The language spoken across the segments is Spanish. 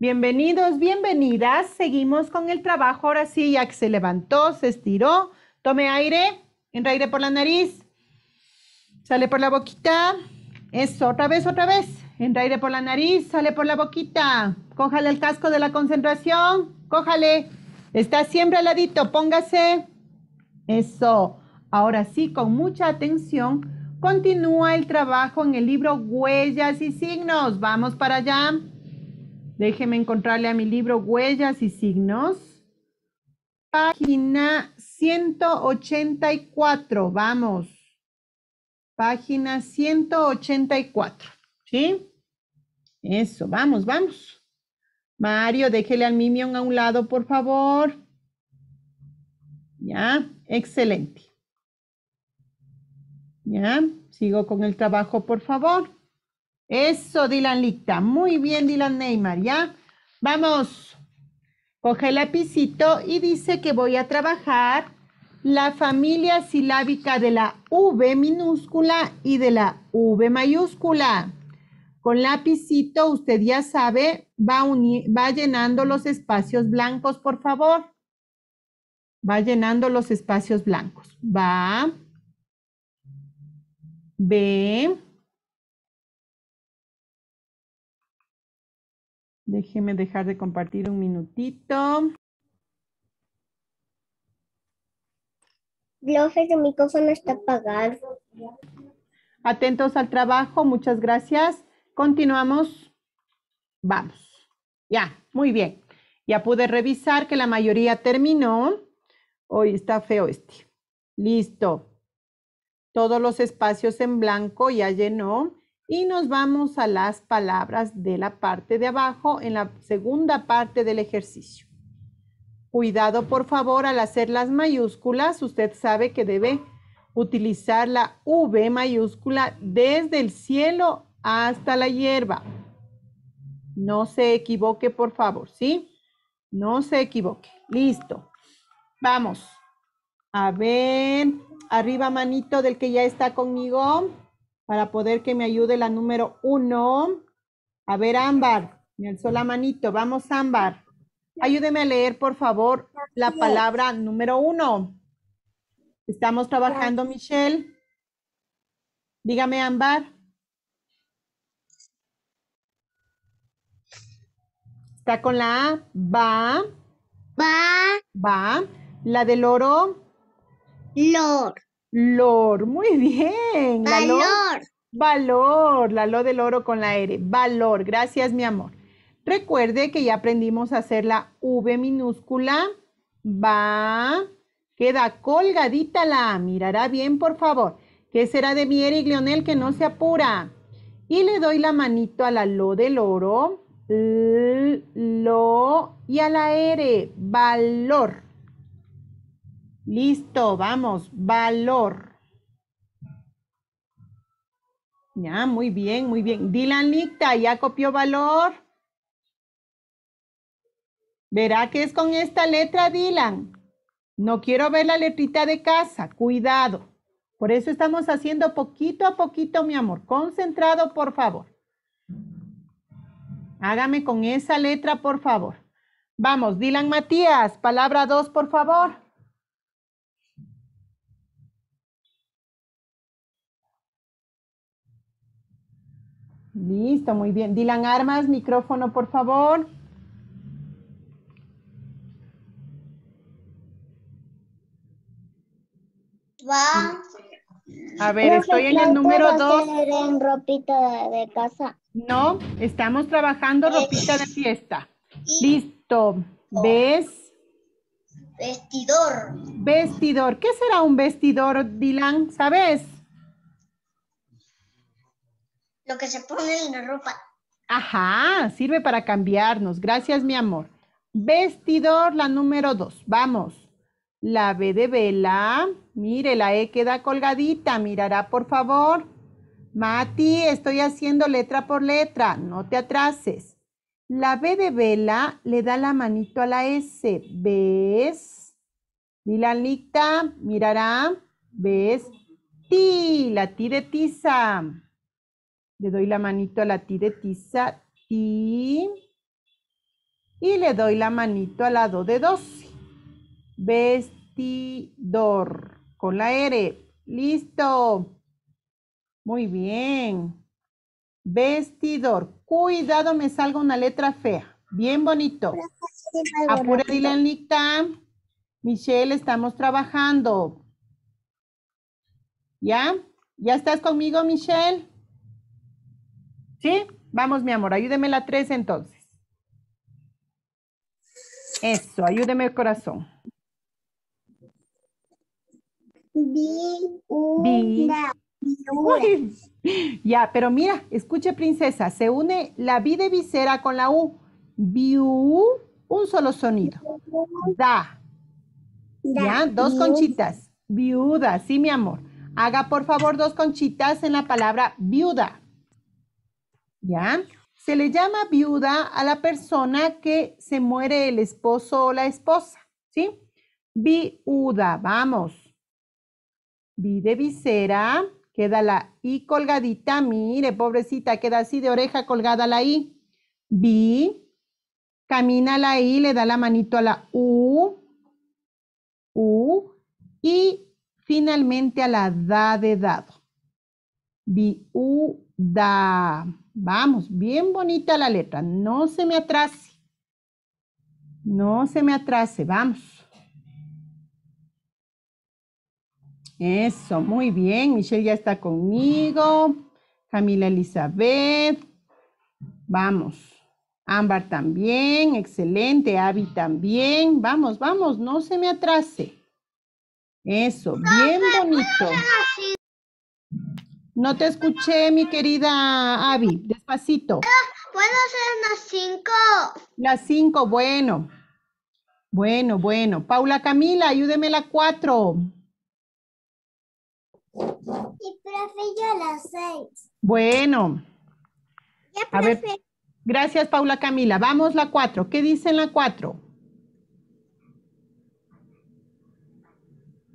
Bienvenidos, bienvenidas. Seguimos con el trabajo. Ahora sí, ya que se levantó, se estiró. Tome aire, entra aire por la nariz, sale por la boquita. Eso, otra vez, otra vez. Entra aire por la nariz, sale por la boquita. Cójale el casco de la concentración, cójale. Está siempre al ladito, póngase. Eso. Ahora sí, con mucha atención, continúa el trabajo en el libro Huellas y Signos. Vamos para allá. Déjeme encontrarle a mi libro Huellas y Signos. Página 184, vamos. Página 184, ¿sí? Eso, vamos, vamos. Mario, déjele al Mimión a un lado, por favor. Ya, excelente. Ya, sigo con el trabajo, por favor. Eso, Dylan Licta. Muy bien, Dylan Neymar, ¿ya? Vamos. Coge el lapicito y dice que voy a trabajar la familia silábica de la V minúscula y de la V mayúscula. Con lapicito, usted ya sabe, va, va llenando los espacios blancos, por favor. Va llenando los espacios blancos. Va. Ve. Déjenme dejar de compartir un minutito. mi el micrófono está apagado. Atentos al trabajo, muchas gracias. Continuamos. Vamos. Ya, muy bien. Ya pude revisar que la mayoría terminó. Hoy está feo este. Listo. Todos los espacios en blanco ya llenó. Y nos vamos a las palabras de la parte de abajo en la segunda parte del ejercicio. Cuidado, por favor, al hacer las mayúsculas, usted sabe que debe utilizar la V mayúscula desde el cielo hasta la hierba. No se equivoque, por favor, ¿sí? No se equivoque. Listo. Vamos. A ver, arriba manito del que ya está conmigo para poder que me ayude la número uno. A ver, Ámbar, me alzó la manito. Vamos, Ámbar. Ayúdeme a leer, por favor, la palabra número uno. Estamos trabajando, Michelle. Dígame, Ámbar. Está con la A. Va. Va. Va. La del oro. Lor. Lor, muy bien. valor. valor, la lo del oro con la R. Valor, gracias mi amor. Recuerde que ya aprendimos a hacer la V minúscula. Va, queda colgadita la Mirará bien, por favor. ¿Qué será de mi y Leonel que no se apura? Y le doy la manito a la lo del oro, lo y a la R, valor. Listo, vamos. Valor. Ya, muy bien, muy bien. Dylan Licta, ¿ya copió valor? Verá que es con esta letra, Dylan. No quiero ver la letrita de casa. Cuidado. Por eso estamos haciendo poquito a poquito, mi amor. Concentrado, por favor. Hágame con esa letra, por favor. Vamos, Dylan Matías, palabra dos, por favor. Listo, muy bien. Dylan Armas, micrófono, por favor. Va. A ver, estoy en el número dos. ropita de, casa? No, estamos trabajando eh. ropita de fiesta. Listo. Oh. ¿Ves? Vestidor. Vestidor. ¿Qué será un vestidor, Dylan? ¿Sabes? lo que se pone en la ropa. Ajá, sirve para cambiarnos. Gracias, mi amor. Vestidor, la número dos. Vamos. La B de vela. Mire, la E queda colgadita. Mirará, por favor. Mati, estoy haciendo letra por letra. No te atrases. La B de vela le da la manito a la S. ¿Ves? Milanita, mirará. ¿Ves? Ti, la T de tiza. Le doy la manito a la ti de tiza, ti. Y le doy la manito al lado de dos. Vestidor. Con la R. Listo. Muy bien. Vestidor. Cuidado, me salga una letra fea. Bien bonito. Apura, Dilanita. Michelle, estamos trabajando. ¿Ya? ¿Ya estás conmigo, Michelle? ¿Sí? Vamos, mi amor, ayúdeme la 3 entonces. Eso, ayúdeme el corazón. viuda. Ya, pero mira, escuche princesa, se une la vi de visera con la U. Viu, un solo sonido. da. Ya, dos conchitas. Viuda, sí, mi amor. Haga por favor dos conchitas en la palabra viuda. ¿ya? Se le llama viuda a la persona que se muere el esposo o la esposa, ¿sí? Viuda, vamos. Vi de visera, queda la I colgadita, mire, pobrecita, queda así de oreja colgada la I. Vi, camina la I, le da la manito a la U, U, y finalmente a la da de dado viuda. Vamos, bien bonita la letra. No se me atrase. No se me atrase. Vamos. Eso, muy bien. Michelle ya está conmigo. Camila Elizabeth. Vamos. Ámbar también, excelente. Abby también. Vamos, vamos, no se me atrase. Eso, bien bonito. No te escuché, mi querida Abby. Despacito. ¿Puedo hacer las cinco? Las cinco, bueno. Bueno, bueno. Paula Camila, ayúdeme la cuatro. Y profe, yo las seis. Bueno. Ya, profe. Gracias, Paula Camila. Vamos la cuatro. ¿Qué dice la cuatro?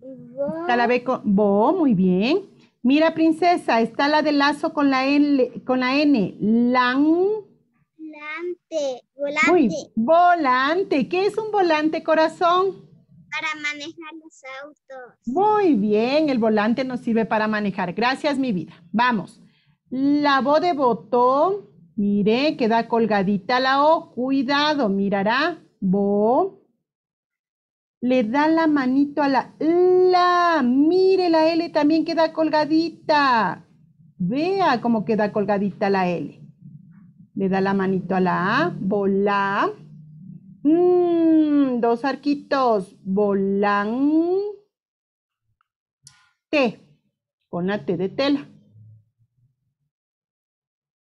Bo. Bo, muy bien. Mira, princesa, está la de lazo con la N. Con la N. Lan. Volante. Volante. volante. ¿Qué es un volante, corazón? Para manejar los autos. Muy bien, el volante nos sirve para manejar. Gracias, mi vida. Vamos. La voz de botón. Mire, queda colgadita la O. Cuidado, mirará. Bo le da la manito a la la. Mire, la L también queda colgadita. Vea cómo queda colgadita la L. Le da la manito a la A, volá. Mmm. dos arquitos, volán. T, con la T de tela.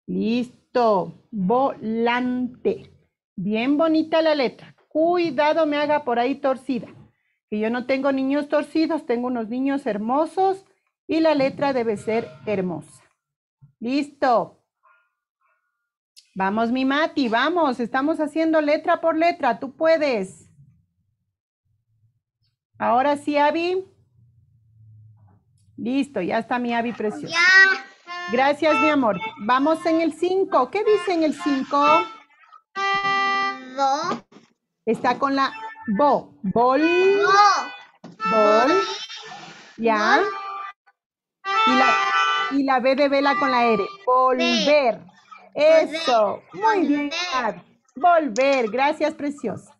Listo, volante. Bien bonita la letra cuidado me haga por ahí torcida. Que yo no tengo niños torcidos, tengo unos niños hermosos y la letra debe ser hermosa. Listo. Vamos, mi Mati, vamos, estamos haciendo letra por letra, tú puedes. Ahora sí, Abby. Listo, ya está mi Abby preciosa. Gracias, mi amor. Vamos en el 5. ¿Qué dice en el 5? Está con la bo, bol, bol, ya. Y la, y B de vela con la R, volver. Eso, muy bien. Volver, gracias preciosa.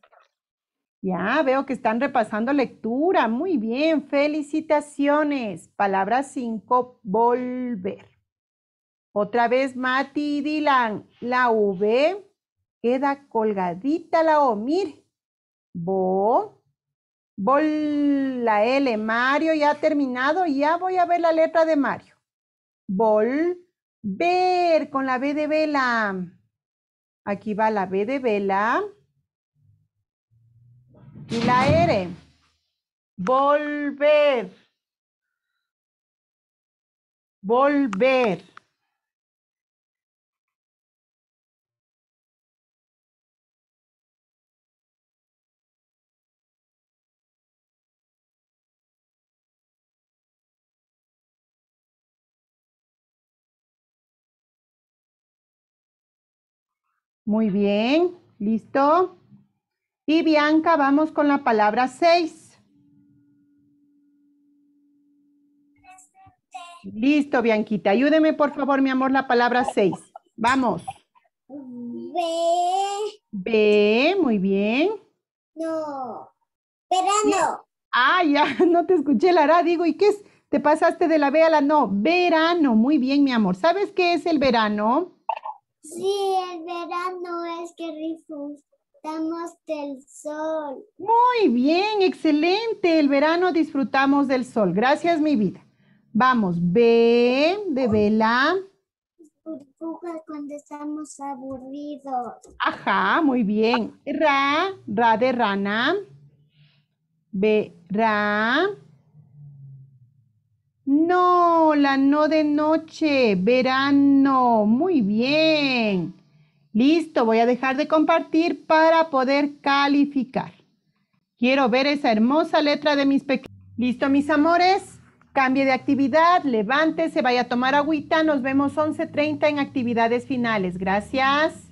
Ya, veo que están repasando lectura. Muy bien, felicitaciones. Palabra 5, volver. Otra vez, Mati y Dylan, la V Queda colgadita la O, mire. Bo, bol, la L, Mario ya ha terminado, ya voy a ver la letra de Mario. Bol, ver con la B de vela. Aquí va la B de vela. Y la R. Volver. Volver. Muy bien, listo. Y Bianca, vamos con la palabra 6. Listo, Bianquita. Ayúdeme, por favor, mi amor, la palabra 6. Vamos. B. B, muy bien. No. Verano. Ah, ya, no te escuché, Lara. Digo, ¿y qué es? Te pasaste de la B a la no. Verano, muy bien, mi amor. ¿Sabes qué es el verano? Sí, el verano es que disfrutamos del sol. Muy bien, excelente. El verano disfrutamos del sol. Gracias, mi vida. Vamos, ve de vela. Burbuja cuando estamos aburridos. Ajá, muy bien. Ra, ra de rana. Ve, ra. No. La no de noche, verano. Muy bien. Listo, voy a dejar de compartir para poder calificar. Quiero ver esa hermosa letra de mis pequeños. Listo, mis amores. Cambie de actividad, levántese, vaya a tomar agüita. Nos vemos 11.30 en actividades finales. Gracias.